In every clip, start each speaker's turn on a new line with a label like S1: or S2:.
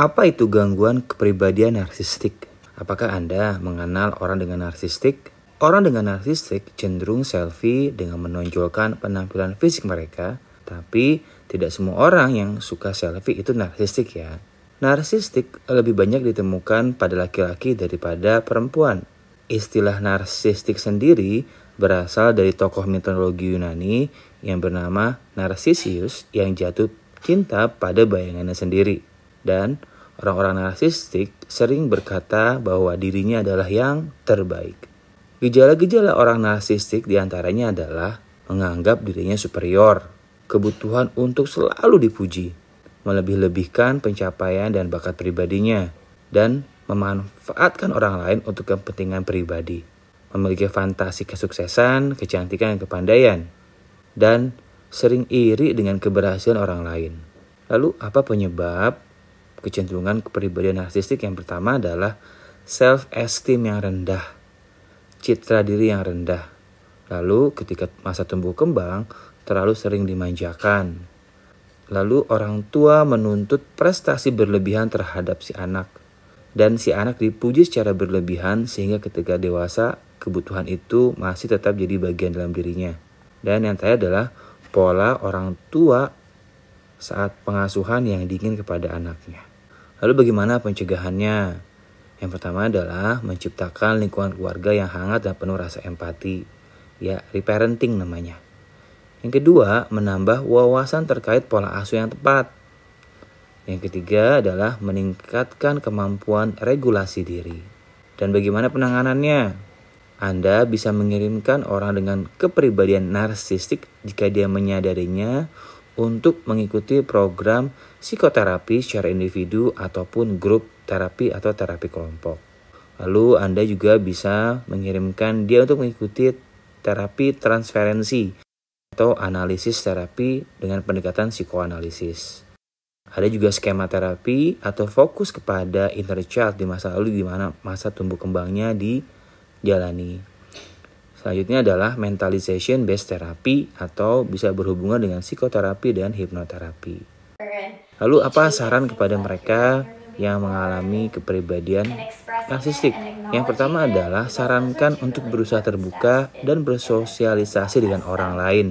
S1: Apa itu gangguan kepribadian narsistik? Apakah Anda mengenal orang dengan narsistik? Orang dengan narsistik cenderung selfie dengan menonjolkan penampilan fisik mereka, tapi tidak semua orang yang suka selfie itu narsistik ya. Narsistik lebih banyak ditemukan pada laki-laki daripada perempuan. Istilah narsistik sendiri berasal dari tokoh mitologi Yunani yang bernama Narcissus yang jatuh cinta pada bayangannya sendiri. Dan Orang-orang narsistik sering berkata bahwa dirinya adalah yang terbaik. Gejala-gejala orang narsistik diantaranya adalah menganggap dirinya superior, kebutuhan untuk selalu dipuji, melebih-lebihkan pencapaian dan bakat pribadinya, dan memanfaatkan orang lain untuk kepentingan pribadi, memiliki fantasi kesuksesan, kecantikan, dan kepandaian, dan sering iri dengan keberhasilan orang lain. Lalu apa penyebab kecenderungan kepribadian narsistik yang pertama adalah self esteem yang rendah, citra diri yang rendah. Lalu ketika masa tumbuh kembang terlalu sering dimanjakan. Lalu orang tua menuntut prestasi berlebihan terhadap si anak dan si anak dipuji secara berlebihan sehingga ketika dewasa kebutuhan itu masih tetap jadi bagian dalam dirinya. Dan yang terakhir adalah pola orang tua saat pengasuhan yang dingin kepada anaknya. Lalu bagaimana pencegahannya? Yang pertama adalah menciptakan lingkungan keluarga yang hangat dan penuh rasa empati, ya reparenting namanya. Yang kedua, menambah wawasan terkait pola asuh yang tepat. Yang ketiga adalah meningkatkan kemampuan regulasi diri. Dan bagaimana penanganannya? Anda bisa mengirimkan orang dengan kepribadian narsistik jika dia menyadarinya untuk mengikuti program psikoterapi secara individu ataupun grup terapi atau terapi kelompok. Lalu Anda juga bisa mengirimkan dia untuk mengikuti terapi transferensi atau analisis terapi dengan pendekatan psikoanalisis. Ada juga skema terapi atau fokus kepada inner child di masa lalu di mana masa tumbuh kembangnya dijalani. Selanjutnya adalah mentalization based therapy atau bisa berhubungan dengan psikoterapi dan hipnoterapi. Lalu apa saran kepada mereka yang mengalami kepribadian narsistik? Yang pertama adalah sarankan untuk berusaha terbuka dan bersosialisasi dengan orang lain.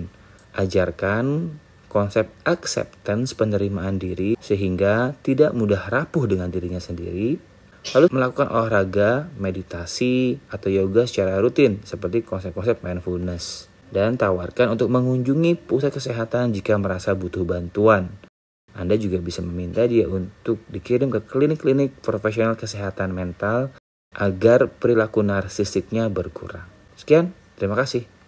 S1: Ajarkan konsep acceptance penerimaan diri sehingga tidak mudah rapuh dengan dirinya sendiri Lalu melakukan olahraga, meditasi, atau yoga secara rutin seperti konsep-konsep mindfulness. Dan tawarkan untuk mengunjungi pusat kesehatan jika merasa butuh bantuan. Anda juga bisa meminta dia untuk dikirim ke klinik-klinik profesional kesehatan mental agar perilaku narsistiknya berkurang. Sekian, terima kasih.